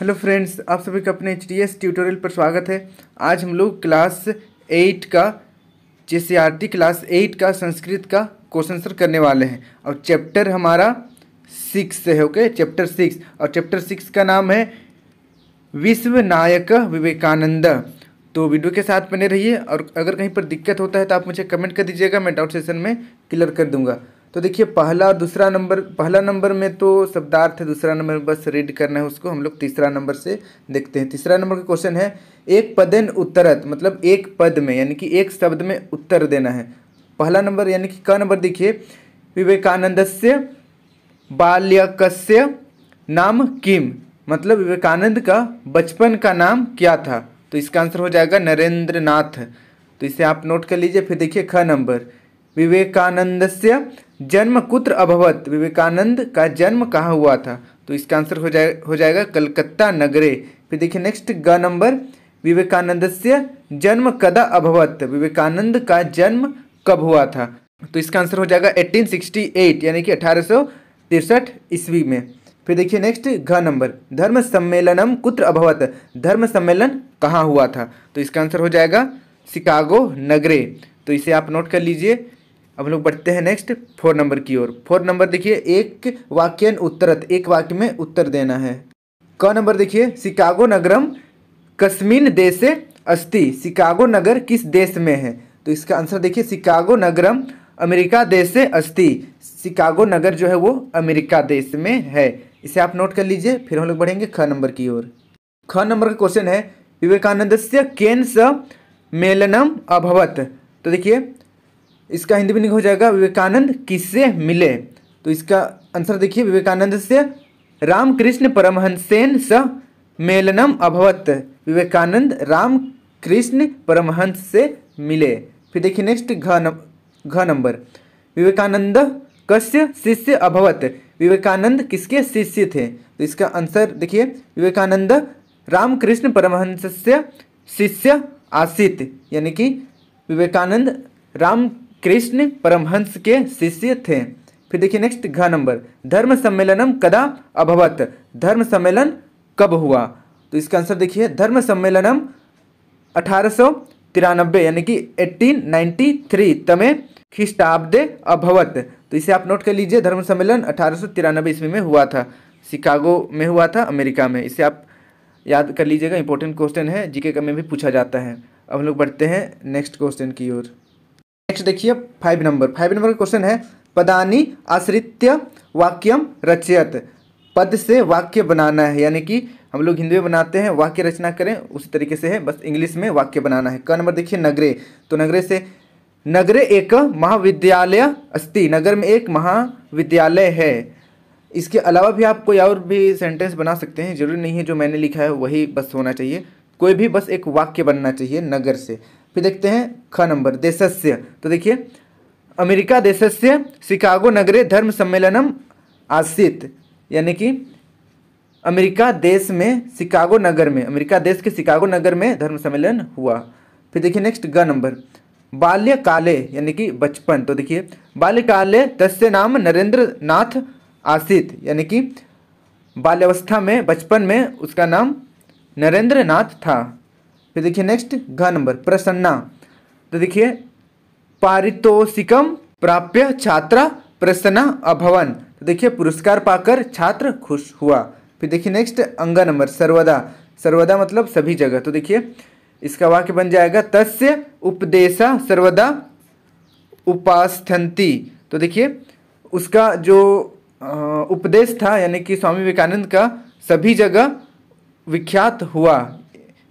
hello friends आप सभी का अपने एच डी एस ट्यूटोरियल पर स्वागत है आज हम लोग क्लास एट का जे क्लास एट का संस्कृत का क्वेश्चन आंसर करने वाले हैं और चैप्टर हमारा सिक्स है ओके चैप्टर सिक्स और चैप्टर सिक्स का नाम है विश्व नायक विवेकानंद तो वीडियो के साथ बने रहिए और अगर कहीं पर दिक्कत होता है तो आप मुझे कमेंट कर दीजिएगा मैं डाउट सेशन में क्लियर कर दूँगा तो देखिए पहला और दूसरा नंबर पहला नंबर में तो शब्दार्थ है दूसरा नंबर में बस रीड करना है उसको हम लोग तीसरा नंबर से देखते हैं तीसरा नंबर का क्वेश्चन है एक पदेन उत्तरत मतलब एक पद में यानी कि एक शब्द में उत्तर देना है पहला नंबर यानी कि क नंबर देखिए विवेकानंद से बाल्यकस्य नाम किम मतलब विवेकानंद का बचपन का नाम क्या था तो इसका आंसर हो जाएगा नरेंद्र नाथ तो इसे आप नोट कर लीजिए फिर देखिए ख नंबर विवेकानंद से जन्म कुत्र अभवत विवेकानंद का जन्म कहाँ हुआ था तो इसका आंसर हो जाए हो जाएगा कलकत्ता नगरे फिर देखिए नेक्स्ट ग नंबर विवेकानंद से जन्म कदा अभवत विवेकानंद का जन्म कब हुआ था तो इसका आंसर हो जाएगा 1868 यानी कि अठारह ईस्वी में फिर देखिए नेक्स्ट घ नंबर धर्म सम्मेलनम कुत्र अभवत धर्म सम्मेलन कहाँ हुआ था तो इसका आंसर हो जाएगा शिकागो नगरे तो इसे आप नोट कर लीजिए अब लोग बढ़ते हैं नेक्स्ट फोर नंबर की ओर फोर नंबर देखिए एक वाक्यन उत्तरत एक वाक्य में उत्तर देना है क नंबर देखिए शिकागो नगरम देश से अस्थि शिकागो नगर किस देश में है तो इसका आंसर देखिए शिकागो नगरम अमेरिका देश से अस्थि शिकागो नगर जो है वो अमेरिका देश में है इसे आप नोट कर लीजिए फिर हम लोग बढ़ेंगे ख नंबर की ओर ख नंबर का क्वेश्चन है विवेकानंद से केन स मेलनम अभवत तो देखिए इसका हिंदी मीनिंग हो जाएगा विवेकानंद किससे मिले तो इसका आंसर देखिए विवेकानंद से रामकृष्ण परमहंसेन स मेलनम अभवत विवेकानंद राम कृष्ण परमहंस से मिले फिर देखिए नेक्स्ट घ घ नंबर विवेकानंद कस्य शिष्य अभवत विवेकानंद किसके शिष्य थे तो इसका आंसर देखिए विवेकानंद रामकृष्ण परमहंस से शिष्य आसित यानी कि विवेकानंद राम कृष्ण परमहंस के शिष्य थे फिर देखिए नेक्स्ट घ नंबर धर्म सम्मेलनम कदा अभवत धर्म सम्मेलन कब हुआ तो इसका आंसर देखिए धर्म सम्मेलनम अठारह तिरानबे यानी कि 1893 तमें खिस्टाब्दे अभवत तो इसे आप नोट कर लीजिए धर्म सम्मेलन अठारह तिरानबे ईस्वी में हुआ था शिकागो में हुआ था अमेरिका में इसे आप याद कर लीजिएगा इंपॉर्टेंट क्वेश्चन है जीके का में भी पूछा जाता है अब हम लोग बढ़ते हैं नेक्स्ट क्वेश्चन की ओर नेक्स्ट देखिए फाइव नंबर फाइव नंबर का क्वेश्चन है पदानी आश्रित्य वाक्यम रचयत पद से वाक्य बनाना है यानी कि हम लोग हिंदी में बनाते हैं वाक्य रचना करें उसी तरीके से है बस इंग्लिश में वाक्य बनाना है क नंबर देखिए नगरे तो नगरे से नगरे एक महाविद्यालय अस्ति नगर में एक महाविद्यालय है इसके अलावा भी आप कोई और भी सेंटेंस बना सकते हैं जरूरी नहीं है जो मैंने लिखा है वही बस होना चाहिए कोई भी बस एक वाक्य बनना चाहिए नगर से फिर देखते हैं ख नंबर देशस्य तो देखिए अमेरिका देशस्य शिकागो नगरे धर्म सम्मेलनम आसित यानी कि अमेरिका देश में शिकागो नगर में अमेरिका देश के शिकागो नगर में धर्म सम्मेलन हुआ फिर देखिए नेक्स्ट ग नंबर बाल्यकाले यानी कि बचपन तो देखिए बाल्यकाले तस्य नाम नरेंद्र नाथ आसित यानी कि बाल्यावस्था में बचपन में उसका नाम नरेंद्र नाथ था फिर देखिए नेक्स्ट घ नंबर प्रसन्ना तो देखिए पारितोषिकम प्राप्य छात्रा प्रसन्ना अभवन तो देखिए पुरस्कार पाकर छात्र खुश हुआ फिर देखिए नेक्स्ट अंग नंबर सर्वदा सर्वदा मतलब सभी जगह तो देखिए इसका वाक्य बन जाएगा तस्य उपदेशा सर्वदा उपास्थंती तो देखिए उसका जो उपदेश था यानी कि स्वामी विवेकानंद का सभी जगह विख्यात हुआ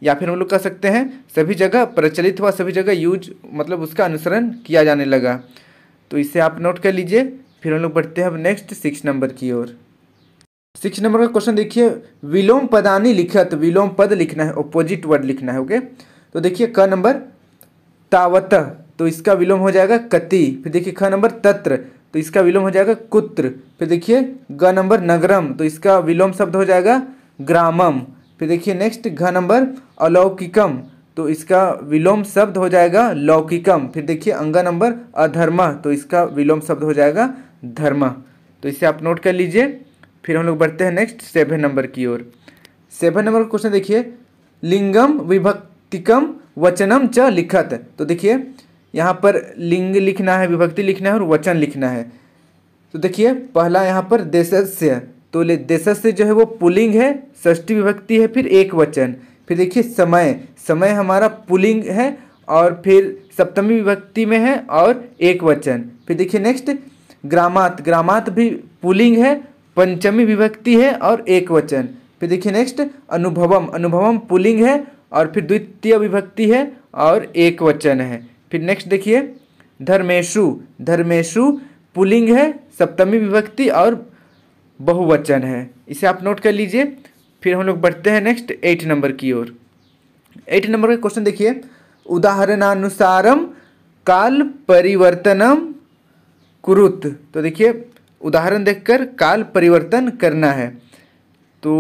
या फिर हम लोग कह सकते हैं सभी जगह प्रचलित हुआ सभी जगह यूज मतलब उसका अनुसरण किया जाने लगा तो इसे आप नोट कर लीजिए फिर हम लोग बढ़ते हैं अब नेक्स्ट सिक्स नंबर की ओर सिक्स नंबर का क्वेश्चन देखिए विलोम पदानी लिखत विलोम पद लिखना है ओपोजिट वर्ड लिखना है ओके तो देखिए क नंबर तावत तो इसका विलोम हो जाएगा कति फिर देखिए ख नंबर तत्र तो इसका विलोम हो जाएगा कुत्र फिर देखिए ग नंबर नगरम तो इसका विलोम शब्द हो जाएगा ग्रामम फिर देखिए नेक्स्ट घ नंबर अलौकिकम तो इसका विलोम शब्द हो जाएगा लौकिकम फिर देखिए अंगा नंबर अधर्म तो इसका विलोम शब्द हो जाएगा धर्म तो इसे आप नोट कर लीजिए फिर हम लोग बढ़ते हैं नेक्स्ट सेवन नंबर की ओर सेवन नंबर का क्वेश्चन देखिए लिंगम विभक्तिकम वचनम च लिखत तो देखिए यहाँ पर लिंग लिखना है विभक्ति लिखना है और वचन लिखना है तो देखिए पहला यहाँ पर देशस्य तो देश से जो है वो पुलिंग है षष्टी विभक्ति है फिर एक वचन फिर देखिए समय समय हमारा पुलिंग है और फिर सप्तमी विभक्ति में है और एक वचन फिर देखिए नेक्स्ट ग्रामात ग्रामात भी पुलिंग है पंचमी विभक्ति है और एक वचन फिर देखिए नेक्स्ट अनुभवम अनुभवम पुलिंग है और फिर द्वितीय विभक्ति है और एक वचन है फिर नेक्स्ट देखिए धर्मेशु धर्मेशु पुलिंग है सप्तमी विभक्ति और बहुवचन है इसे आप नोट कर लीजिए फिर हम लोग बढ़ते हैं नेक्स्ट एट नंबर की ओर एट नंबर का क्वेश्चन देखिए उदाहरणानुसारम काल परिवर्तनम कुरुत तो देखिए उदाहरण देखकर काल परिवर्तन करना है तो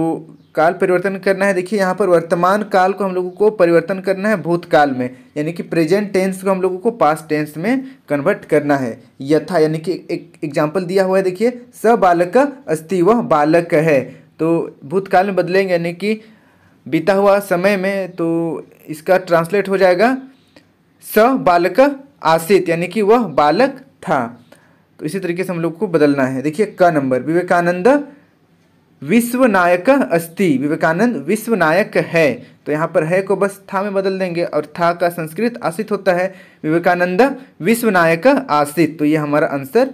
काल परिवर्तन करना है देखिए यहाँ पर वर्तमान काल को हम लोगों को परिवर्तन करना है भूतकाल में यानी कि प्रेजेंट टेंस को हम लोगों को पास्ट टेंस में कन्वर्ट करना है यथा यानी कि एक एग्जाम्पल दिया हुआ है देखिए स बालक अस्थि वह बालक है तो भूतकाल में बदलेंगे यानी कि बीता हुआ समय में तो इसका ट्रांसलेट हो जाएगा स बालक आसित यानी कि वह बालक था तो इसी तरीके से हम लोग को बदलना है देखिए क नंबर विवेकानंद विश्व नायक अस्थि विवेकानंद विश्व नायक है तो यहाँ पर है को बस था में बदल देंगे और था का संस्कृत आशित होता है विवेकानंद विश्व नायक आसित तो ये हमारा आंसर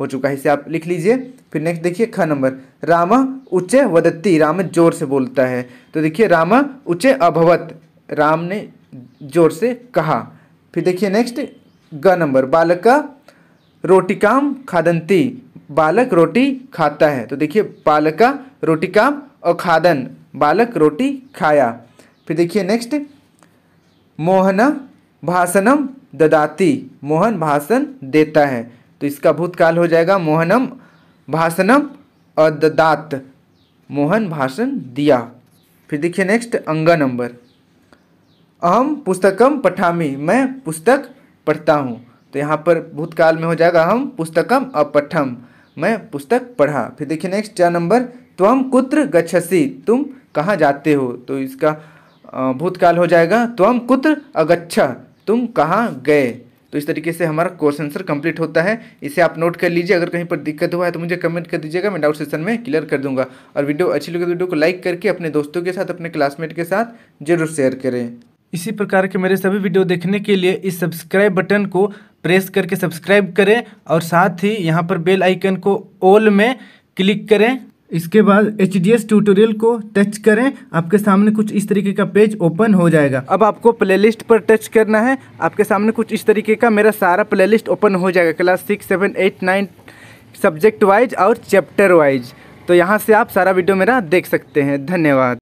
हो चुका है इसे आप लिख लीजिए फिर नेक्स्ट देखिए ख नंबर राम उच्चे वदत्ती राम जोर से बोलता है तो देखिए राम उच्चे अभवत राम ने जोर से कहा फिर देखिए नेक्स्ट ग नंबर बालका रोटिकाम खादंती बालक रोटी खाता है तो देखिए बालका रोटी का और खादन बालक रोटी खाया फिर देखिए नेक्स्ट मोहन भाषणम ददाती मोहन भाषण देता है तो इसका भूतकाल हो जाएगा मोहनम भाषणम और ददात मोहन भाषण दिया फिर देखिए नेक्स्ट अंगा नंबर अहम पुस्तकम पठामी मैं पुस्तक पढ़ता हूँ तो यहाँ पर भूतकाल में हो जाएगा हम पुस्तकम अपठम मैं पुस्तक पढ़ा फिर देखिए नेक्स्ट चार नंबर त्वम कुत्र गच्छसी तुम कहाँ जाते हो तो इसका भूतकाल हो जाएगा त्वम कुत्र अगच्छ तुम कहाँ गए तो इस तरीके से हमारा क्वेश्चन आंसर कंप्लीट होता है इसे आप नोट कर लीजिए अगर कहीं पर दिक्कत हुआ है तो मुझे कमेंट कर दीजिएगा मैं डाउट सेशन में क्लियर कर दूंगा और वीडियो अच्छी लगे तो वीडियो को लाइक करके अपने दोस्तों के साथ अपने क्लासमेट के साथ जरूर शेयर करें इसी प्रकार के मेरे सभी वीडियो देखने के लिए इस सब्सक्राइब बटन को प्रेस करके सब्सक्राइब करें और साथ ही यहाँ पर बेल आइकन को ऑल में क्लिक करें इसके बाद एच डी एस ट्यूटोरियल को टच करें आपके सामने कुछ इस तरीके का पेज ओपन हो जाएगा अब आपको प्लेलिस्ट पर टच करना है आपके सामने कुछ इस तरीके का मेरा सारा प्लेलिस्ट ओपन हो जाएगा class six seven eight nine subject wise और चैप्टर वाइज तो यहाँ से आप सारा वीडियो मेरा देख सकते हैं धन्यवाद